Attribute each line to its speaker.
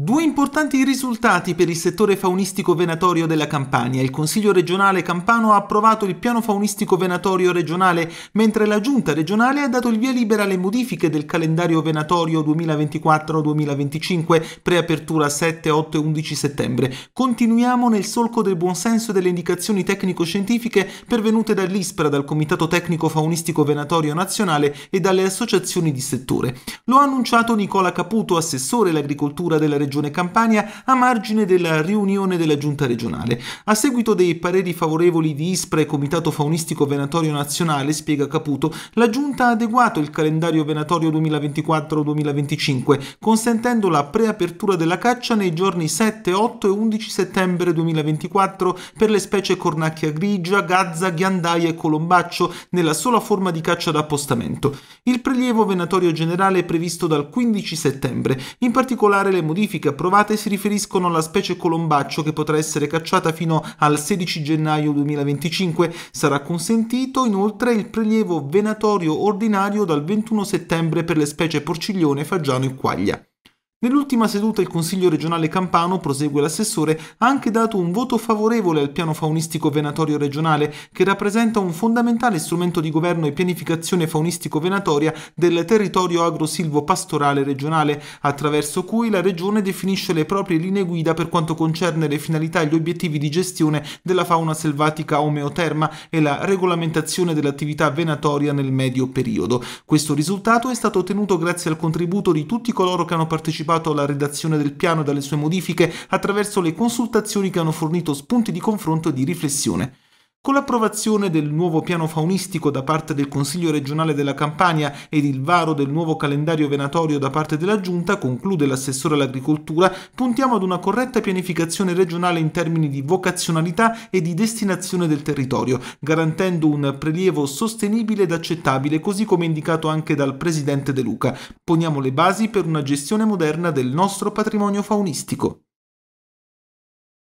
Speaker 1: Due importanti risultati per il settore faunistico venatorio della Campania. Il Consiglio regionale campano ha approvato il piano faunistico venatorio regionale, mentre la Giunta regionale ha dato il via libera alle modifiche del calendario venatorio 2024-2025, preapertura 7, 8 e 11 settembre. Continuiamo nel solco del buonsenso e delle indicazioni tecnico-scientifiche pervenute dall'ISPRA, dal Comitato Tecnico Faunistico Venatorio Nazionale e dalle associazioni di settore. Lo ha annunciato Nicola Caputo, assessore all'agricoltura della regione Regione Campania a margine della riunione della Giunta regionale. A seguito dei pareri favorevoli di ISPRA e Comitato Faunistico Venatorio Nazionale, spiega Caputo, la Giunta ha adeguato il calendario venatorio 2024-2025, consentendo la preapertura della caccia nei giorni 7, 8 e 11 settembre 2024 per le specie cornacchia grigia, gazza, ghiandaia e colombaccio nella sola forma di caccia d'appostamento. Il prelievo venatorio generale è previsto dal 15 settembre. In particolare le modifiche scientifiche approvate si riferiscono alla specie colombaccio che potrà essere cacciata fino al 16 gennaio 2025. Sarà consentito inoltre il prelievo venatorio ordinario dal 21 settembre per le specie porciglione, fagiano e quaglia. Nell'ultima seduta il Consiglio regionale campano, prosegue l'assessore, ha anche dato un voto favorevole al piano faunistico venatorio regionale, che rappresenta un fondamentale strumento di governo e pianificazione faunistico venatoria del territorio agrosilvo-pastorale regionale, attraverso cui la regione definisce le proprie linee guida per quanto concerne le finalità e gli obiettivi di gestione della fauna selvatica omeoterma e la regolamentazione dell'attività venatoria nel medio periodo. Questo risultato è stato ottenuto grazie al contributo di tutti coloro che hanno partecipato partecipato alla redazione del piano e dalle sue modifiche attraverso le consultazioni che hanno fornito spunti di confronto e di riflessione. Con l'approvazione del nuovo piano faunistico da parte del Consiglio regionale della Campania ed il varo del nuovo calendario venatorio da parte della Giunta, conclude l'assessore all'agricoltura, puntiamo ad una corretta pianificazione regionale in termini di vocazionalità e di destinazione del territorio, garantendo un prelievo sostenibile ed accettabile, così come indicato anche dal Presidente De Luca. Poniamo le basi per una gestione moderna del nostro patrimonio faunistico.